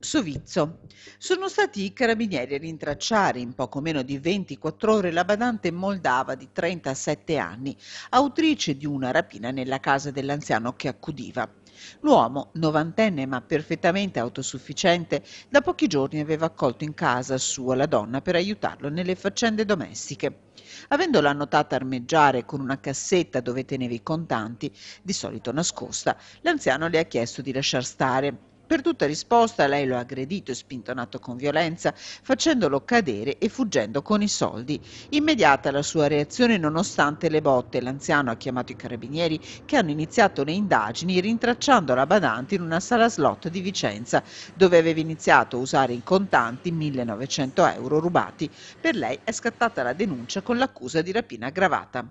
Sovizzo. Sono stati i carabinieri a rintracciare in poco meno di 24 ore la badante moldava di 37 anni, autrice di una rapina nella casa dell'anziano che accudiva. L'uomo, novantenne ma perfettamente autosufficiente, da pochi giorni aveva accolto in casa sua la donna per aiutarlo nelle faccende domestiche. Avendola notata armeggiare con una cassetta dove teneva i contanti, di solito nascosta, l'anziano le ha chiesto di lasciar stare per tutta risposta lei lo ha aggredito e spintonato con violenza, facendolo cadere e fuggendo con i soldi. Immediata la sua reazione nonostante le botte, l'anziano ha chiamato i carabinieri che hanno iniziato le indagini rintracciando la badante in una sala slot di Vicenza, dove aveva iniziato a usare in contanti 1900 euro rubati. Per lei è scattata la denuncia con l'accusa di rapina aggravata.